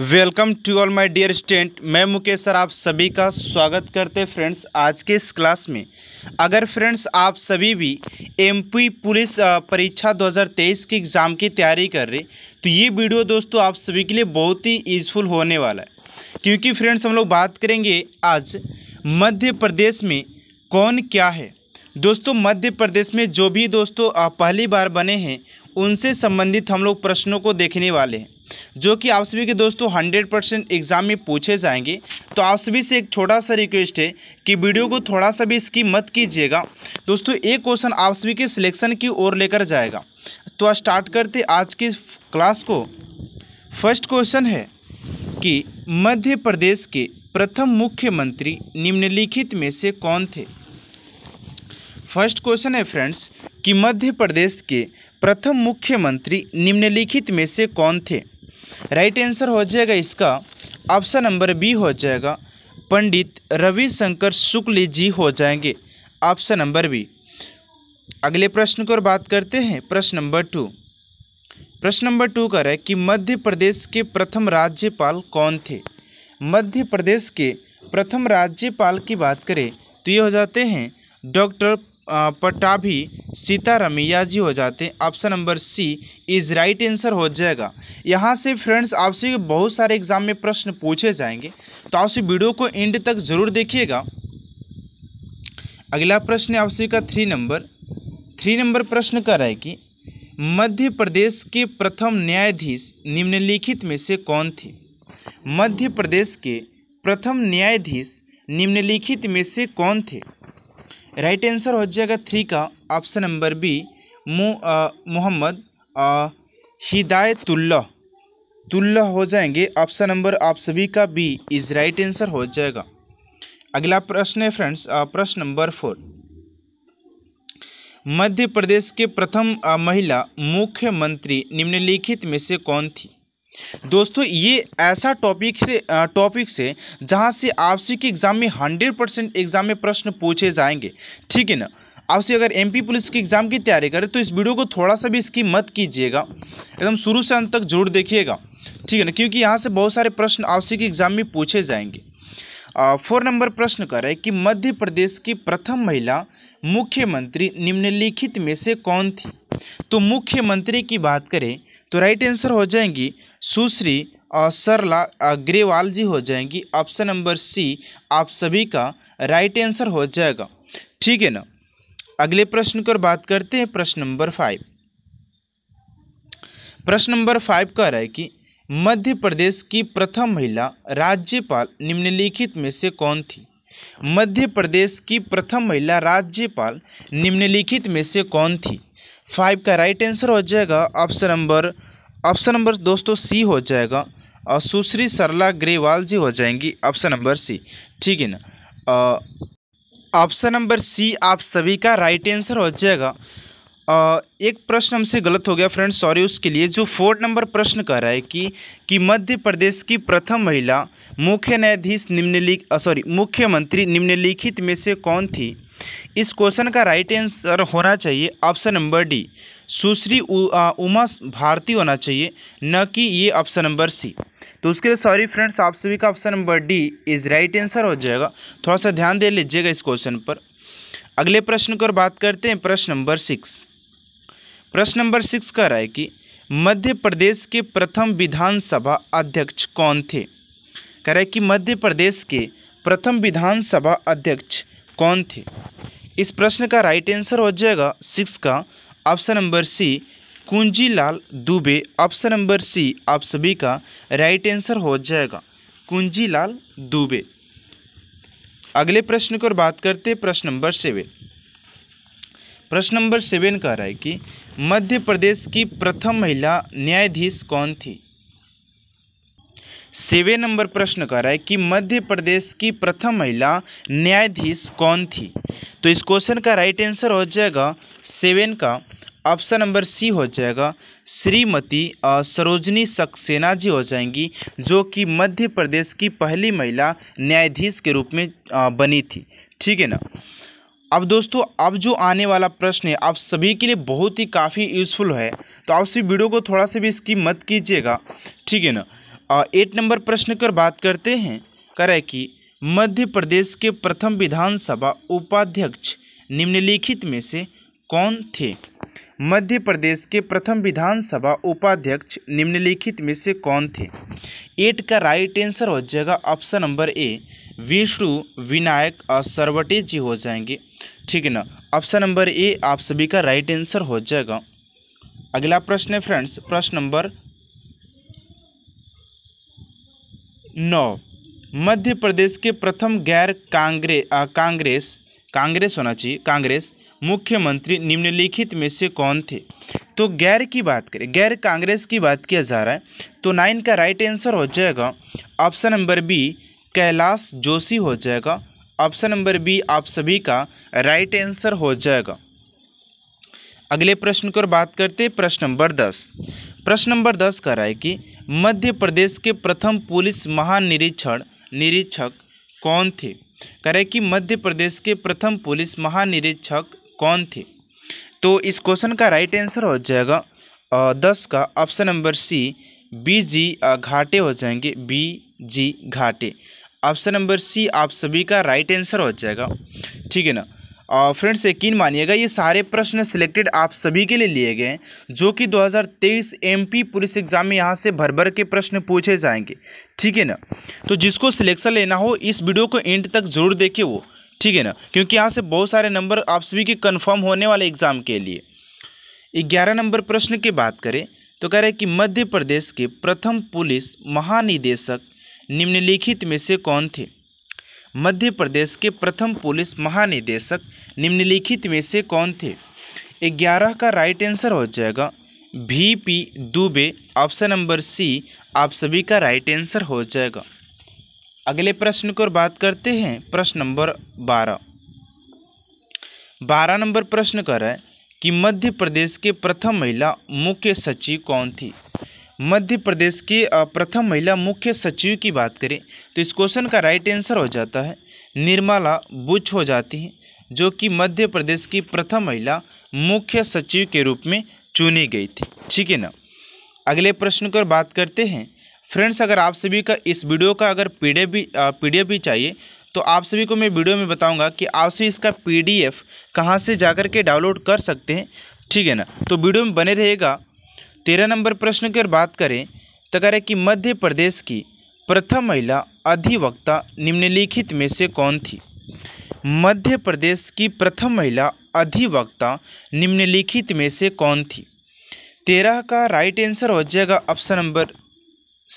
welcome to all my dear student मैं Mukesh sir आप सभी का स्वागत करते फ्रेंड्स आज के इस क्लास में अगर फ्रेंड्स आप सभी भी एमपी पुलिस परीक्षा 2023 के एग्ज़ाम की तैयारी कर रहे तो ये वीडियो दोस्तों आप सभी के लिए बहुत ही यूज़फुल होने वाला है क्योंकि फ्रेंड्स हम लोग बात करेंगे आज मध्य प्रदेश में कौन क्या है दोस्तों मध्य प्रदेश में जो भी दोस्तों पहली बार बने हैं उनसे संबंधित हम लोग प्रश्नों को देखने वाले हैं जो कि आप सभी के दोस्तों हंड्रेड परसेंट एग्ज़ाम में पूछे जाएंगे तो आप सभी से एक छोटा सा रिक्वेस्ट है कि वीडियो को थोड़ा सा भी इसकी मत कीजिएगा दोस्तों एक क्वेश्चन आप सभी के सिलेक्शन की ओर लेकर जाएगा तो स्टार्ट करते आज की क्लास को फर्स्ट क्वेश्चन है कि मध्य प्रदेश के प्रथम मुख्यमंत्री निम्नलिखित में से कौन थे फर्स्ट क्वेश्चन है फ्रेंड्स कि मध्य प्रदेश के प्रथम मुख्यमंत्री निम्नलिखित में से कौन थे राइट आंसर हो जाएगा इसका ऑप्शन नंबर बी हो जाएगा पंडित रविशंकर शुक्ल जी हो जाएंगे ऑप्शन नंबर बी अगले प्रश्न की ओर बात करते हैं प्रश्न नंबर टू प्रश्न नंबर टू का है कि मध्य प्रदेश के प्रथम राज्यपाल कौन थे मध्य प्रदेश के प्रथम राज्यपाल की बात करें तो ये हो जाते हैं डॉक्टर पटाभी सीता रमैया जी हो जाते हैं option number C is right answer हो जाएगा यहाँ से फ्रेंड्स आपसे बहुत सारे एग्जाम में प्रश्न पूछे जाएंगे तो आपसे वीडियो को एंड तक जरूर देखिएगा अगला प्रश्न आपसे का थ्री नंबर थ्री नंबर प्रश्न कर रहा है कि मध्य प्रदेश के प्रथम न्यायाधीश निम्नलिखित में से कौन थे मध्य प्रदेश के प्रथम न्यायाधीश निम्नलिखित में से कौन थे राइट आंसर हो जाएगा थ्री का option number B Mohammad Hidayatullah Tullah हो जाएंगे ऑप्शन नंबर आप सभी का बी इज राइट आंसर हो जाएगा अगला प्रश्न है फ्रेंड्स प्रश्न नंबर फोर मध्य प्रदेश के प्रथम महिला मुख्यमंत्री निम्नलिखित में से कौन थी दोस्तों ये ऐसा टॉपिक से टॉपिक से जहाँ से आपसी के एग्ज़ाम में हंड्रेड परसेंट एग्ज़ाम में प्रश्न पूछे जाएंगे ठीक है ना आपसे अगर एमपी पुलिस की एग्ज़ाम की तैयारी करें तो इस वीडियो को थोड़ा सा भी इसकी मत कीजिएगा एकदम शुरू से अंत तक जरूर देखिएगा ठीक है ना क्योंकि यहाँ से बहुत सारे प्रश्न आपसी के एग्ज़ाम में पूछे जाएंगे फोर नंबर प्रश्न कर रहे कि मध्य प्रदेश की प्रथम महिला मुख्यमंत्री निम्नलिखित में से कौन थी तो मुख्यमंत्री की बात करें तो राइट आंसर हो जाएंगी सुश्री सरला अग्रेवाल जी हो जाएंगी ऑप्शन नंबर सी आप सभी का राइट आंसर हो जाएगा ठीक है ना अगले प्रश्न कर बात करते हैं प्रश्न नंबर फाइव प्रश्न नंबर फाइव कह रहा है कि मध्य प्रदेश की प्रथम महिला राज्यपाल निम्नलिखित में से कौन थी मध्य प्रदेश की प्रथम महिला राज्यपाल निम्नलिखित में से कौन थी फाइव का राइट आंसर हो जाएगा ऑप्शन नंबर ऑप्शन नंबर दोस्तों सी हो जाएगा और सुश्री सरला ग्रेवाल जी हो जाएंगी ऑप्शन नंबर सी ठीक है ना ऑप्शन नंबर सी आप सभी का राइट आंसर हो जाएगा आ, एक प्रश्न हमसे गलत हो गया फ्रेंड्स सॉरी उसके लिए जो फोर्थ नंबर प्रश्न कह रहा है कि कि मध्य प्रदेश की प्रथम महिला मुख्य न्यायाधीश निम्नलिख सॉरी मुख्यमंत्री निम्नलिखित में से कौन थी इस क्वेश्चन का राइट आंसर होना चाहिए option number D Sushri Uma Bharti होना चाहिए न कि ये ऑप्शन नंबर सी तो उसके लिए सॉरी फ्रेंड्स आप सभी का option number D is right answer हो जाएगा थोड़ा सा ध्यान दे लीजिएगा इस क्वेश्चन पर अगले प्रश्न पर बात करते हैं प्रश्न नंबर सिक्स प्रश्न नंबर सिक्स का रहा है कि मध्य प्रदेश के प्रथम विधानसभा अध्यक्ष कौन थे कह रहा है कि मध्य प्रदेश के प्रथम विधानसभा अध्यक्ष कौन थे इस प्रश्न का राइट आंसर हो जाएगा सिक्स का option number C Kunjilal Dubey option number C आप सभी का राइट आंसर हो जाएगा कुंजीलाल दुबे अगले प्रश्न की ओर बात करते हैं प्रश्न नंबर सेवन प्रश्न नंबर सेवन कह रहा है कि मध्य प्रदेश की प्रथम महिला न्यायाधीश कौन थी सेवे नंबर प्रश्न कह रहा है कि मध्य प्रदेश की प्रथम महिला न्यायाधीश कौन थी तो इस क्वेश्चन का राइट आंसर हो जाएगा सेवन का ऑप्शन नंबर सी हो जाएगा श्रीमती सरोजनी सक्सेना जी हो जाएंगी जो कि मध्य प्रदेश की पहली महिला न्यायाधीश के रूप में बनी थी ठीक है ना अब दोस्तों अब जो आने वाला प्रश्न है आप सभी के लिए बहुत ही काफ़ी यूज़फुल है तो आप उसी वीडियो को थोड़ा सा भी इसकी मत कीजिएगा ठीक है ना एट नंबर प्रश्न कर बात करते हैं करें कि मध्य प्रदेश के प्रथम विधानसभा उपाध्यक्ष निम्नलिखित में से कौन थे मध्य प्रदेश के प्रथम विधानसभा उपाध्यक्ष निम्नलिखित में से कौन थे एट का राइट आंसर हो जाएगा option number A Vishnu Vinayak और सरवटे जी हो जाएंगे ठीक है ना ऑप्शन नंबर ए आप सभी का राइट आंसर हो जाएगा अगला प्रश्न है फ्रेंड्स प्रश्न नंबर नौ मध्य प्रदेश के प्रथम गैर कांग्रेस कांग्रेस कांग्रेस होना चाहिए कांग्रेस मुख्यमंत्री निम्नलिखित में से कौन थे तो गैर की बात करें गैर कांग्रेस की बात किया जा रहा है तो नाइन का राइट आंसर हो जाएगा option number B Kailash Joshi हो जाएगा ऑप्शन नंबर बी आप सभी का राइट आंसर हो जाएगा अगले प्रश्न की ओर बात करते हैं प्रश्न नंबर दस प्रश्न नंबर दस कह रहा है कि मध्य प्रदेश के प्रथम पुलिस महानिरीक्षण निरीक्षक कौन थे करें कि मध्य प्रदेश के प्रथम पुलिस महानिरीक्षक कौन थे तो इस क्वेश्चन का राइट आंसर हो जाएगा दस का option number C B G Ghate हो जाएंगे बी जी घाटे ऑप्शन नंबर सी आप सभी का राइट आंसर हो जाएगा ठीक है ना फ्रेंड्स यकीन मानिएगा ये सारे प्रश्न सिलेक्टेड आप सभी के लिए लिए गए हैं जो कि 2023 एमपी पुलिस एग्जाम में यहाँ से भर भर के प्रश्न पूछे जाएंगे ठीक है ना तो जिसको सिलेक्शन लेना हो इस वीडियो को एंड तक जरूर देखिए वो ठीक है ना क्योंकि यहाँ से बहुत सारे नंबर आप सभी के कन्फर्म होने वाले एग्ज़ाम के लिए ग्यारह नंबर प्रश्न की बात करें तो कह रहे हैं कि मध्य प्रदेश के प्रथम पुलिस महानिदेशक निम्नलिखित में से कौन थे मध्य प्रदेश के प्रथम पुलिस महानिदेशक निम्नलिखित में से कौन थे ग्यारह का राइट आंसर हो जाएगा B P Dubey option number C आप सभी का राइट आंसर हो जाएगा अगले प्रश्न को बात करते हैं प्रश्न नंबर बारह बारह नंबर प्रश्न कर रहा है कि मध्य प्रदेश के प्रथम महिला मुख्य सचिव कौन थी मध्य प्रदेश की प्रथम महिला मुख्य सचिव की बात करें तो इस क्वेश्चन का राइट आंसर हो जाता है निर्मला बुच हो जाती है जो कि मध्य प्रदेश की प्रथम महिला मुख्य सचिव के रूप में चुनी गई थी ठीक है ना अगले प्रश्न पर बात करते हैं फ्रेंड्स अगर आप सभी का इस वीडियो का अगर पीडीएफ भी पीडीएफ भी चाहिए तो आप सभी को मैं वीडियो में बताऊंगा कि आप सभी इसका पीडीएफ कहाँ से जाकर के डाउनलोड कर सकते हैं ठीक है ना तो वीडियो में बने रहेगा तेरह नंबर प्रश्न की बात करें तो कह रहे कि मध्य प्रदेश की प्रथम महिला अधिवक्ता निम्नलिखित में से कौन थी मध्य प्रदेश की प्रथम महिला अधिवक्ता निम्नलिखित में से कौन थी तेरह का राइट आंसर हो जाएगा option number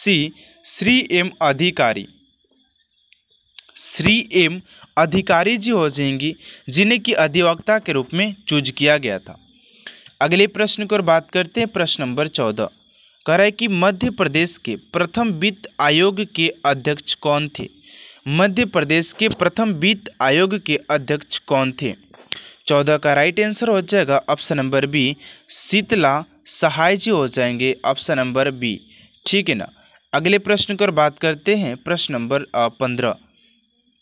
C Shri M Adhikari Shri M अधिकारी जी हो जाएंगी जिन्हें कि अधिवक्ता के रूप में चूज किया गया था अगले प्रश्न की ओर बात करते हैं प्रश्न नंबर चौदह कह रहा है कि मध्य प्रदेश के प्रथम वित्त आयोग के अध्यक्ष कौन थे मध्य प्रदेश के प्रथम वित्त आयोग के अध्यक्ष कौन थे चौदह का राइट आंसर हो जाएगा option number B Sheetla Sahay ji हो जाएंगे ऑप्शन नंबर बी ठीक है ना अगले प्रश्न ओर बात करते हैं प्रश्न नंबर पंद्रह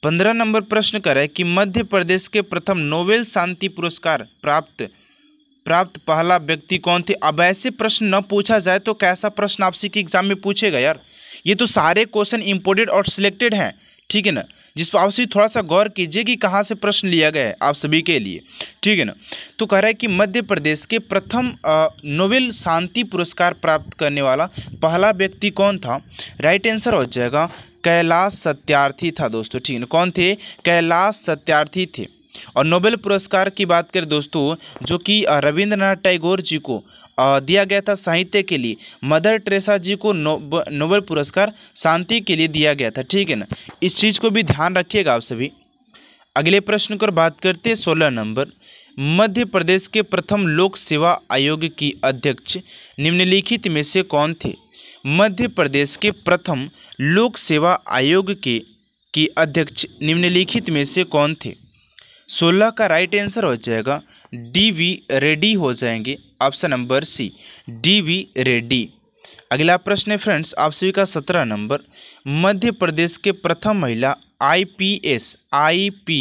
पंद्रह नंबर प्रश्न करें कि मध्य प्रदेश के प्रथम नोबेल शांति पुरस्कार प्राप्त प्राप्त पहला व्यक्ति कौन थे अब ऐसे प्रश्न न पूछा जाए तो कैसा प्रश्न आपसी के एग्जाम में पूछेगा यार ये तो सारे क्वेश्चन इंपोर्टेड और सिलेक्टेड हैं ठीक है ना जिस पर आपसी थोड़ा सा गौर कीजिए कि कहाँ से प्रश्न लिया गया है आप सभी के लिए ठीक है ना तो कह रहा है कि मध्य प्रदेश के प्रथम नोबेल शांति पुरस्कार प्राप्त करने वाला पहला व्यक्ति कौन था राइट आंसर हो जाएगा कैलाश सत्यार्थी था दोस्तों ठीक है ना कौन थे कैलाश सत्यार्थी थे और नोबेल पुरस्कार की बात करें दोस्तों जो कि रविंद्रनाथ टैगोर जी को दिया गया था साहित्य के लिए मदर ट्रेसा जी को नोबेल पुरस्कार शांति के लिए दिया गया था ठीक है ना इस चीज़ को भी ध्यान रखिएगा आप सभी अगले प्रश्न पर बात करते हैं सोलह नंबर मध्य प्रदेश के प्रथम लोक सेवा आयोग की अध्यक्ष निम्नलिखित में से कौन थे मध्य प्रदेश के प्रथम लोक सेवा आयोग के की अध्यक्ष निम्नलिखित में से कौन थे सोलह का राइट आंसर हो जाएगा डी वी रेडी हो जाएंगे option number C D V Reddy अगला प्रश्न है फ्रेंड्स आप सभी का सत्रह नंबर मध्य प्रदेश के प्रथम महिला IPS IP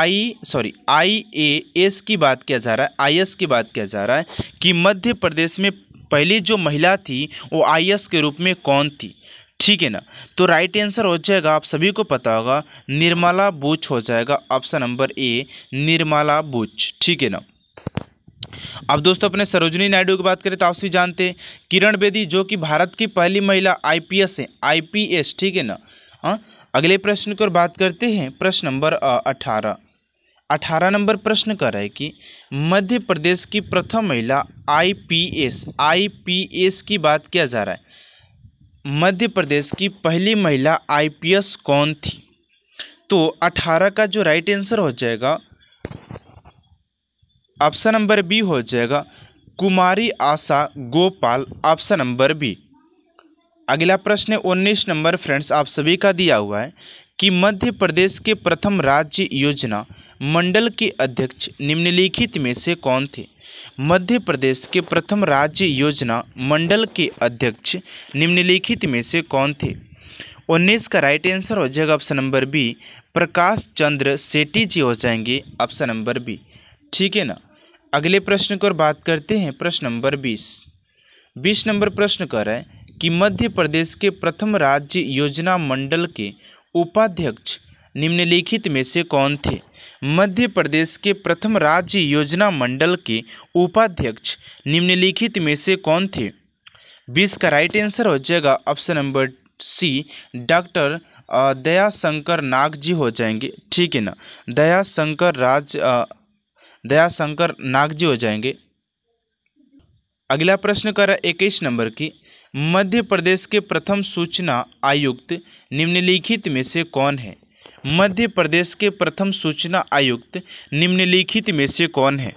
I sorry I A S की बात किया जा रहा है आई एस की बात किया जा रहा है कि मध्य प्रदेश में पहली जो महिला थी वो आई एस के रूप में कौन थी ठीक है ना तो राइट आंसर हो जाएगा आप सभी को पता होगा निर्मला बुच हो जाएगा option number A Nirmala Buch ठीक है ना अब दोस्तों अपने सरोजनी नायडू की बात करें तो आप सभी जानते हैं किरण बेदी जो कि भारत की पहली महिला आईपीएस है आईपीएस ठीक है ना हाँ अगले प्रश्न की ओर बात करते हैं प्रश्न नंबर अठारह अठारह नंबर प्रश्न कर रहा है कि मध्य प्रदेश की प्रथम महिला आईपीएस आईपीएस की बात किया जा रहा है मध्य प्रदेश की पहली महिला आईपीएस कौन थी तो 18 का जो राइट आंसर हो जाएगा ऑप्शन नंबर बी हो जाएगा Kumari Asha Gopal option number B अगला प्रश्न उन्नीस नंबर फ्रेंड्स आप सभी का दिया हुआ है कि मध्य प्रदेश के प्रथम राज्य योजना मंडल के अध्यक्ष निम्नलिखित में से कौन थे मध्य प्रदेश के प्रथम राज्य योजना मंडल के अध्यक्ष निम्नलिखित में से कौन थे उन्नीस का राइट आंसर हो जाएगा option number B Prakash Chandra Sethi ji हो जाएंगे ऑप्शन नंबर बी ठीक है ना अगले प्रश्न की ओर बात करते हैं प्रश्न नंबर बीस बीस नंबर प्रश्न कर रहे हैं कि मध्य प्रदेश के प्रथम राज्य योजना मंडल के उपाध्यक्ष निम्नलिखित में से कौन थे मध्य प्रदेश के प्रथम राज्य योजना मंडल के उपाध्यक्ष निम्नलिखित में से कौन थे बीस का राइट आंसर हो जाएगा option number C doctor Daya Shankar Nag ji हो जाएंगे ठीक है ना दया शंकर राज दया शंकर नाग जी हो जाएंगे अगला प्रश्न कर इक्कीस नंबर की मध्य प्रदेश के प्रथम सूचना आयुक्त निम्नलिखित में से कौन है मध्य प्रदेश के प्रथम सूचना आयुक्त निम्नलिखित में से कौन है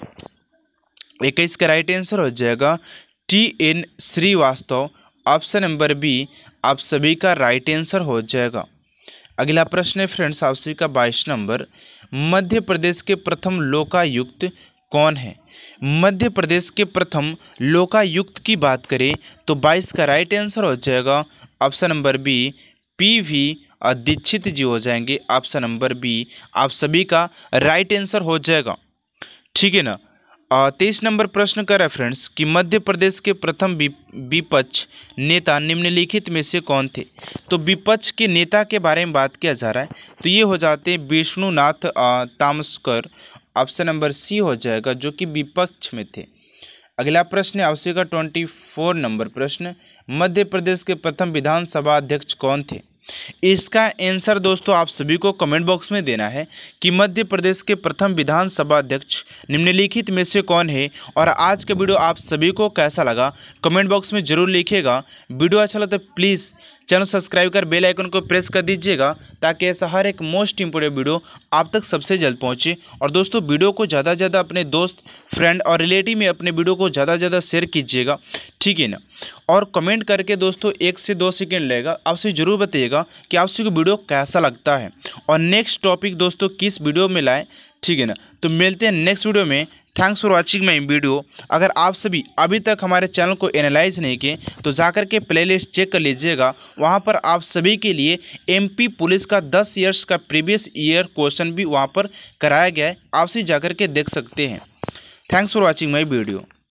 इक्कीस का राइट आंसर हो जाएगा T N Shrivastava option number B आप सभी का राइट आंसर हो जाएगा अगला प्रश्न है फ्रेंड्स आप सभी का बाईस नंबर मध्य प्रदेश के प्रथम लोकायुक्त कौन है मध्य प्रदेश के प्रथम लोकायुक्त की बात करें तो बाईस का राइट आंसर हो जाएगा option number B P V Dixit ji हो जाएंगे ऑप्शन नंबर बी आप सभी का राइट आंसर हो जाएगा ठीक है ना तेईस नंबर प्रश्न का रेफरेंस कि मध्य प्रदेश के प्रथम विपक्ष नेता निम्नलिखित में से कौन थे तो विपक्ष के नेता के बारे में बात किया जा रहा है तो ये हो जाते हैं Vishnunath Tamaskar option number C हो जाएगा जो कि विपक्ष में थे अगला प्रश्न है का ट्वेंटी फोर नंबर प्रश्न मध्य प्रदेश के प्रथम विधानसभा अध्यक्ष कौन थे इसका आंसर दोस्तों आप सभी को कमेंट बॉक्स में देना है कि मध्य प्रदेश के प्रथम विधानसभा अध्यक्ष निम्नलिखित में से कौन है और आज का वीडियो आप सभी को कैसा लगा कमेंट बॉक्स में जरूर लिखिएगा वीडियो अच्छा लगता है तो प्लीज़ चैनल सब्सक्राइब कर बेल आइकन को प्रेस कर दीजिएगा ताकि ऐसा हर एक मोस्ट इम्पोर्टेंट वीडियो आप तक सबसे जल्द पहुंचे और दोस्तों वीडियो को ज़्यादा से ज़्यादा अपने दोस्त फ्रेंड और रिलेटिव में अपने वीडियो को ज़्यादा से ज़्यादा शेयर कीजिएगा ठीक है ना और कमेंट करके दोस्तों एक से दो सेकेंड लगेगा आपसे ज़रूर बताइएगा कि आपसे वीडियो कैसा लगता है और नेक्स्ट टॉपिक दोस्तों किस वीडियो में लाएँ ठीक है ना तो मिलते हैं नेक्स्ट वीडियो में thanks for watching my video अगर आप सभी अभी तक हमारे चैनल को एनालाइज नहीं किए तो जाकर के प्लेलिस्ट चेक कर लीजिएगा वहाँ पर आप सभी के लिए एमपी पुलिस का 10 इयर्स का प्रीवियस ईयर क्वेश्चन भी वहाँ पर कराया गया है आप सभी जाकर के देख सकते हैं thanks for watching my video